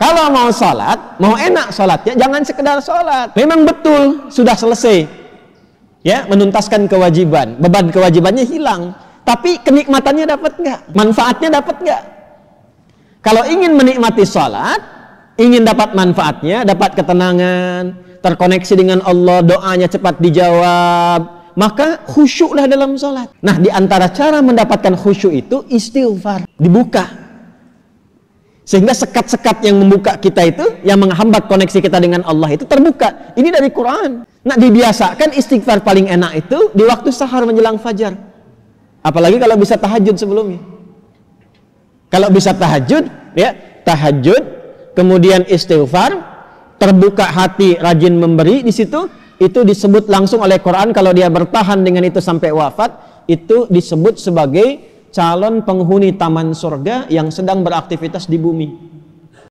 Kalau mau sholat, mau enak sholatnya, jangan sekedar sholat. Memang betul, sudah selesai. Ya, menuntaskan kewajiban. Beban kewajibannya hilang. Tapi kenikmatannya dapat nggak? Manfaatnya dapat nggak? Kalau ingin menikmati sholat, ingin dapat manfaatnya, dapat ketenangan, terkoneksi dengan Allah, doanya cepat dijawab, maka khusyuklah dalam sholat. Nah, di antara cara mendapatkan khusyuk itu istighfar, dibuka sehingga sekat-sekat yang membuka kita itu, yang menghambat koneksi kita dengan Allah itu terbuka. Ini dari Quran. Nah dibiasakan istighfar paling enak itu di waktu sahur menjelang fajar. Apalagi kalau bisa tahajud sebelumnya. Kalau bisa tahajud, ya tahajud, kemudian istighfar, terbuka hati, rajin memberi di situ itu disebut langsung oleh Quran kalau dia bertahan dengan itu sampai wafat itu disebut sebagai calon penghuni taman surga yang sedang beraktivitas di bumi.